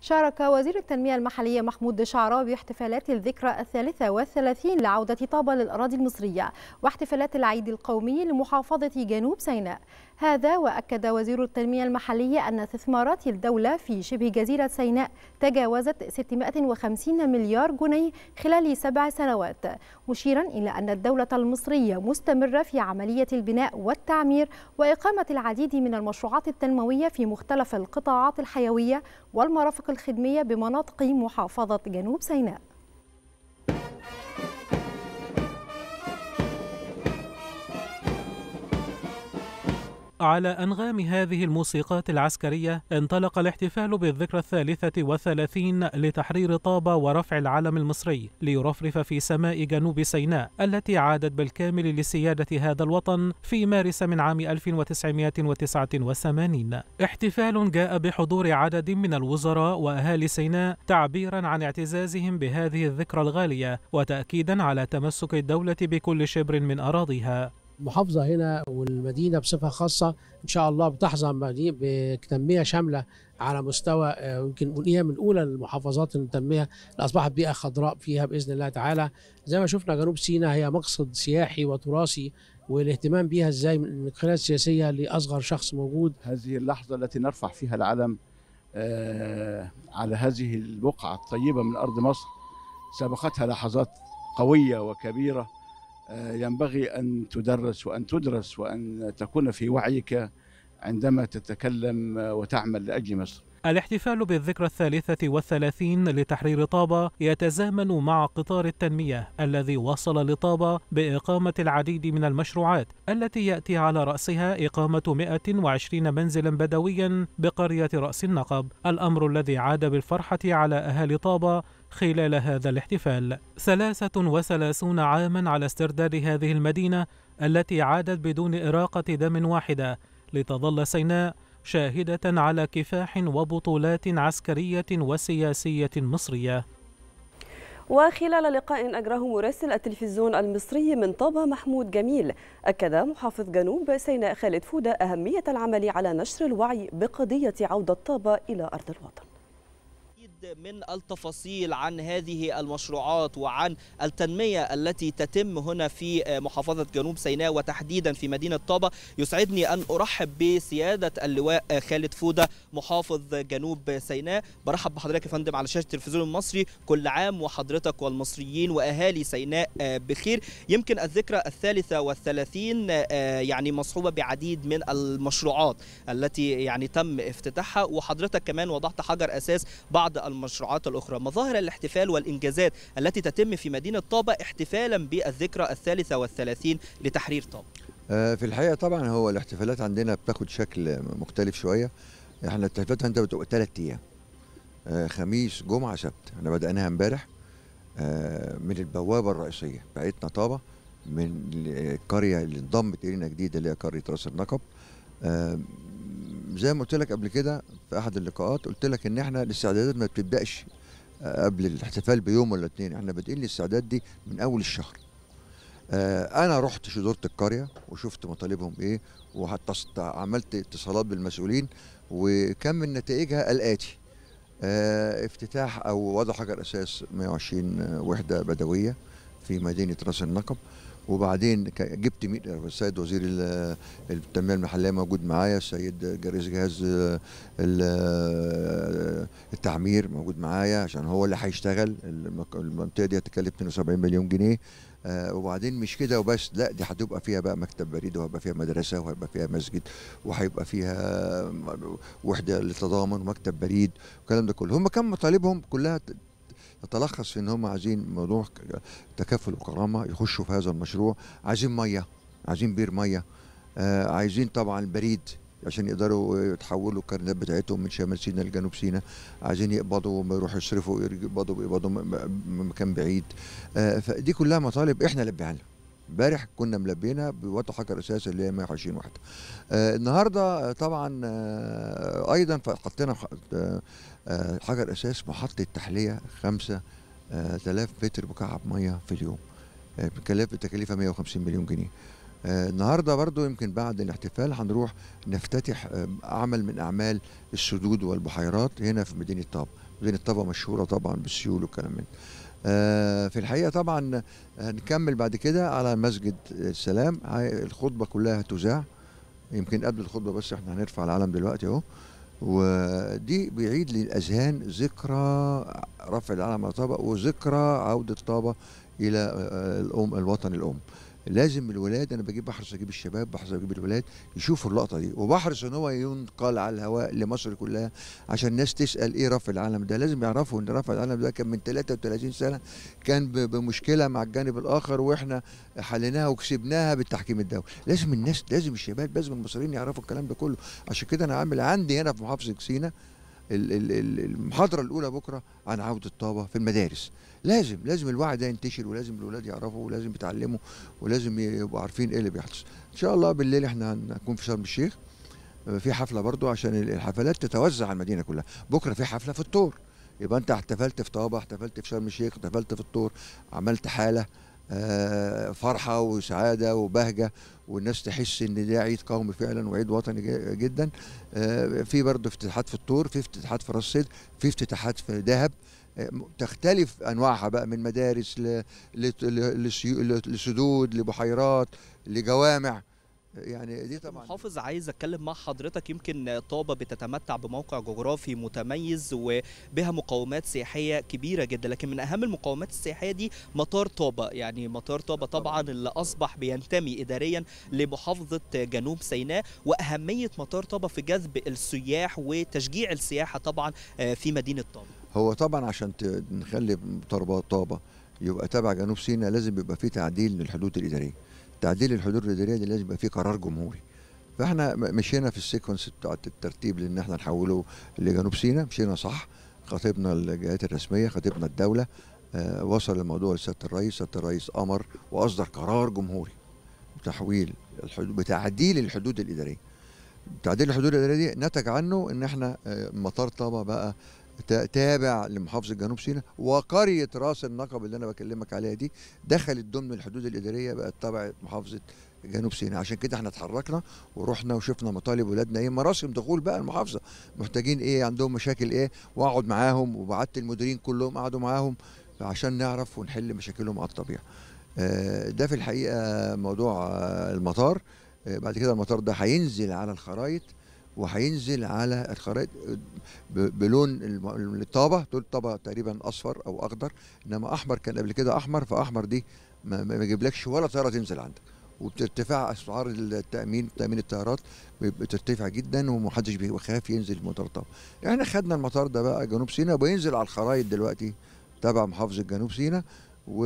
شارك وزير التنمية المحلية محمود شعراء باحتفالات الذكرى الثالثة والثلاثين لعودة طابة للأراضي المصرية واحتفالات العيد القومي لمحافظة جنوب سيناء هذا وأكد وزير التنمية المحلية أن استثمارات الدولة في شبه جزيرة سيناء تجاوزت 650 مليار جنيه خلال سبع سنوات مشيرا إلى أن الدولة المصرية مستمرة في عملية البناء والتعمير وإقامة العديد من المشروعات التنموية في مختلف القطاعات الحيوية والمرافق الخدمية بمناطق محافظة جنوب سيناء على أنغام هذه الموسيقات العسكرية انطلق الاحتفال بالذكرى الثالثة والثلاثين لتحرير طابة ورفع العلم المصري ليرفرف في سماء جنوب سيناء التي عادت بالكامل لسيادة هذا الوطن في مارس من عام 1989 احتفال جاء بحضور عدد من الوزراء وأهالي سيناء تعبيرا عن اعتزازهم بهذه الذكرى الغالية وتأكيدا على تمسك الدولة بكل شبر من أراضيها المحافظة هنا والمدينة بصفة خاصة إن شاء الله بتحظى بتنمية شاملة على مستوى آه، يمكن نقول من أولى المحافظات المتنمية اللي أصبحت بيئة خضراء فيها بإذن الله تعالى زي ما شفنا جنوب سيناء هي مقصد سياحي وتراثي والاهتمام بيها إزاي من القيادة السياسية لأصغر شخص موجود هذه اللحظة التي نرفع فيها العلم آه، على هذه البقعة الطيبة من أرض مصر سبقتها لحظات قوية وكبيرة آه، ينبغي أن تدرس وأن تدرس وأن تكون في وعيك عندما تتكلم وتعمل لأجل مصر الاحتفال بالذكرى الثالثة والثلاثين لتحرير طابة يتزامن مع قطار التنمية الذي وصل لطابة بإقامة العديد من المشروعات التي يأتي على رأسها إقامة 120 منزلا بدويا بقرية رأس النقب الأمر الذي عاد بالفرحة على أهالي طابة خلال هذا الاحتفال 33 عاما على استرداد هذه المدينة التي عادت بدون إراقة دم واحدة لتظل سيناء شاهدة على كفاح وبطولات عسكرية وسياسية مصرية وخلال لقاء أجراه مراسل التلفزيون المصري من طابة محمود جميل أكد محافظ جنوب سيناء خالد فودة أهمية العمل على نشر الوعي بقضية عودة طابة إلى أرض الوطن من التفاصيل عن هذه المشروعات وعن التنمية التي تتم هنا في محافظة جنوب سيناء وتحديدا في مدينة طابة يسعدني أن أرحب بسيادة اللواء خالد فودة محافظ جنوب سيناء برحب بحضرتك يا فندم على شاشة التلفزيون المصري كل عام وحضرتك والمصريين وأهالي سيناء بخير يمكن الذكرى الثالثة والثلاثين آه، يعني مصحوبة بعديد من المشروعات التي يعني تم افتتاحها وحضرتك كمان وضعت حجر أساس بعض المشروعات الأخرى مظاهر الاحتفال والإنجازات التي تتم في مدينة طابة احتفالا بالذكرى الثالثة والثلاثين لتحرير طابة آه، في الحقيقة طبعا هو الاحتفالات عندنا بتاخد شكل مختلف شوية احنا الاحتفالات عندنا بتبقى ثلاث أيام آه، خميس جمعة سبت احنا بدأناها امبارح آه، من البوابة الرئيسية بقيتنا طابة من القرية اللي انضمت إلينا جديدة اللي هي قرية راس النقب زي ما قلت لك قبل كده في احد اللقاءات قلت لك ان احنا الاستعدادات ما بتبداش آه، قبل الاحتفال بيوم ولا اتنين احنا بادئين الاستعداد دي من اول الشهر آه، انا رحت شدورة القريه وشفت مطالبهم ايه وحتى عملت اتصالات بالمسؤولين وكان من نتائجها الاتي آه، افتتاح او وضع حجر اساس 120 وحده بدويه في مدينه راس النقب وبعدين جبت السيد وزير التنميه المحليه موجود معايا السيد رئيس جهاز التعمير موجود معايا عشان هو اللي هيشتغل المنطقه دي هتكلف 72 مليون جنيه آه، وبعدين مش كده وبس لا دي هتبقى فيها بقى مكتب بريد وهيبقى فيها مدرسه وهيبقى فيها مسجد وهيبقى فيها وحده للتضامن ومكتب بريد والكلام ده كله هم كان مطالبهم كلها تتلخص في ان هم عايزين موضوع تكافل وكرامه يخشوا في هذا المشروع عايزين ميه عايزين بير ميه آه عايزين طبعا بريد عشان يقدروا يتحولوا الكارنات بتاعتهم من شمال سيناء لجنوب سيناء عايزين يقبضوا وما يروحوا يصرفوا يقبضوا بيقبضوا مكان بعيد آه فدي كلها مطالب احنا اللي امبارح كنا ملبينها بوطا حجر اساس اللي هي 120 واحده آه النهارده طبعا آه ايضا حطينا آه حجر اساس محطه تحليه 5000 آه، متر مكعب ميه في اليوم بكلفه تكلفه 150 مليون جنيه آه، النهارده برضو يمكن بعد الاحتفال هنروح نفتتح آه، عمل من اعمال السدود والبحيرات هنا في مدينه طابا مدينه طابا مشهوره طبعا بالسيول والكلام من آه، في الحقيقه طبعا هنكمل بعد كده على مسجد السلام الخطبه كلها هتذاع يمكن قبل الخطبه بس احنا هنرفع العلم دلوقتي اهو ودي بيعيد للاذهان ذكرى رفع العلم على الطابه وذكرى عوده طابه الى آه، الام الوطن الام لازم الولاد انا بجيب بحرص اجيب الشباب بحرص اجيب الولاد يشوفوا اللقطه دي وبحرص ان هو ينقل على الهواء لمصر كلها عشان الناس تسال ايه رفع العلم ده لازم يعرفوا ان رفع العلم ده كان من 33 سنه كان بمشكله مع الجانب الاخر واحنا حليناها وكسبناها بالتحكيم الدولي لازم الناس لازم الشباب لازم المصريين يعرفوا الكلام ده كله عشان كده انا عامل عندي هنا في محافظه سينا المحاضره الاولى بكره عن عوده الطابه في المدارس لازم لازم الوعي ده ينتشر ولازم الاولاد يعرفوا ولازم يتعلموا ولازم يبقوا عارفين ايه اللي بيحدث ان شاء الله بالليل احنا هنكون في شرم الشيخ في حفله برضو عشان الحفلات تتوزع على المدينه كلها بكره في حفله في الطور يبقى انت احتفلت في طابه احتفلت في شرم الشيخ احتفلت في الطور عملت حاله آه، فرحه وسعاده وبهجه والناس تحس ان ده عيد قومي فعلا وعيد وطني جدا آه، في برضه افتتاحات في الطور في افتتاحات في راس في افتتاحات في دهب آه، تختلف انواعها بقى من مدارس لسدود لبحيرات لجوامع يعني دي طبعا محافظ عايز اتكلم مع حضرتك يمكن طابه بتتمتع بموقع جغرافي متميز وبها مقومات سياحيه كبيره جدا لكن من اهم المقومات السياحيه دي مطار طابه يعني مطار طابه طبعا اللي اصبح بينتمي اداريا لمحافظه جنوب سيناء واهميه مطار طابه في جذب السياح وتشجيع السياحه طبعا آه، في مدينه طابه هو طبعا عشان نخلي مطار طابه يبقى تابع جنوب سيناء لازم يبقى في تعديل للحدود الاداريه تعديل الحدود الاداريه دي لازم يبقى فيه قرار جمهوري فاحنا مشينا في السيكونس بتاعت الترتيب لان احنا نحوله لجنوب سيناء مشينا صح خطبنا الجهات الرسميه خطبنا الدوله آه وصل الموضوع لسياده الرئيس سياده الرئيس امر واصدر قرار جمهوري بتحويل الحدود بتعديل الحدود الاداريه تعديل الحدود الاداريه دي نتج عنه ان احنا آه، مطار طابه بقى تابع لمحافظه جنوب سيناء وقريه راس النقب اللي انا بكلمك عليها دي دخلت ضمن الحدود الاداريه بقت تبع محافظه جنوب سيناء عشان كده احنا اتحركنا ورحنا وشفنا مطالب ولادنا ايه مراسم دخول بقى المحافظه محتاجين ايه عندهم مشاكل ايه واقعد معاهم وبعت المديرين كلهم قعدوا معاهم عشان نعرف ونحل مشاكلهم على يعني. الطبيعه ده في الحقيقه موضوع آه، المطار آه، بعد كده المطار ده هينزل على الخرائط وهينزل على الخرائط بلون الطابه دول طابه تقريبا اصفر او اخضر انما احمر كان قبل كده احمر فاحمر دي ما يجيبلكش ولا طياره تنزل عندك وبترتفع اسعار التامين تامين الطيارات بترتفع جدا ومحدش بيخاف ينزل المطار طابة احنا خدنا المطار ده بقى جنوب سيناء وبينزل على الخرايط دلوقتي تبع محافظه جنوب سيناء و...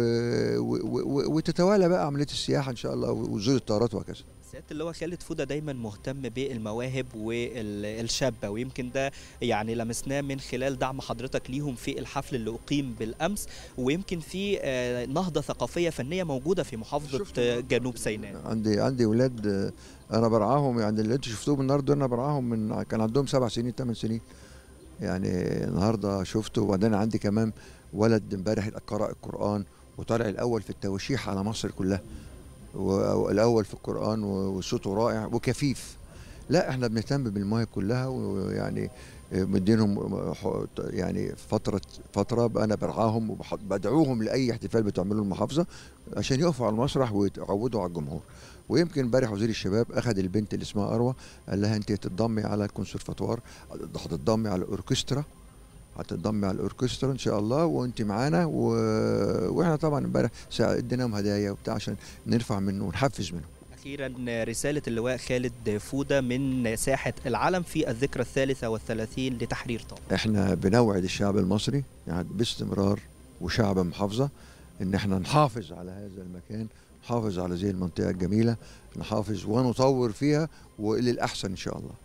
و... و... وتتوالى بقى عمليه السياحه ان شاء الله ونزول الطيارات وهكذا السياسات اللي هو خالد فوده دايما مهتم بالمواهب والشابه ويمكن ده يعني لمسناه من خلال دعم حضرتك ليهم في الحفل اللي اقيم بالامس ويمكن في آه، نهضه ثقافيه فنيه موجوده في محافظه جنوب سيناء عندي عندي اولاد آه، انا برعاهم يعني اللي انتم شفتوهم النهارده انا برعاهم من كان عندهم سبع سنين ثمان سنين يعني النهارده شفته وبعدين عندي كمان ولد امبارح قرأ القران وطلع الاول في التواشيح على مصر كلها والاول في القران وصوته رائع وكفيف لا احنا بنهتم بالمواهب كلها ويعني مدينهم يعني فتره فتره انا برعاهم وبدعوهم لاي احتفال بتعمله المحافظه عشان يقفوا على المسرح ويتعودوا على الجمهور ويمكن امبارح وزير الشباب اخذ البنت اللي اسمها اروى قال لها انت هتتضمي على الكونسرفاتوار هتتضمي على الاوركسترا هتتضمي على الاوركسترا ان شاء الله وانت معانا و... واحنا طبعا امبارح اديناهم هدايا وبتاع عشان نرفع منه ونحفز منه اخيرا رساله اللواء خالد فوده من ساحه العلم في الذكرى الثالثه والثلاثين لتحرير طه احنا بنوعد الشعب المصري يعني باستمرار وشعب محافظه ان احنا نحافظ على هذا المكان نحافظ على هذه المنطقه الجميله نحافظ ونطور فيها وللاحسن ان شاء الله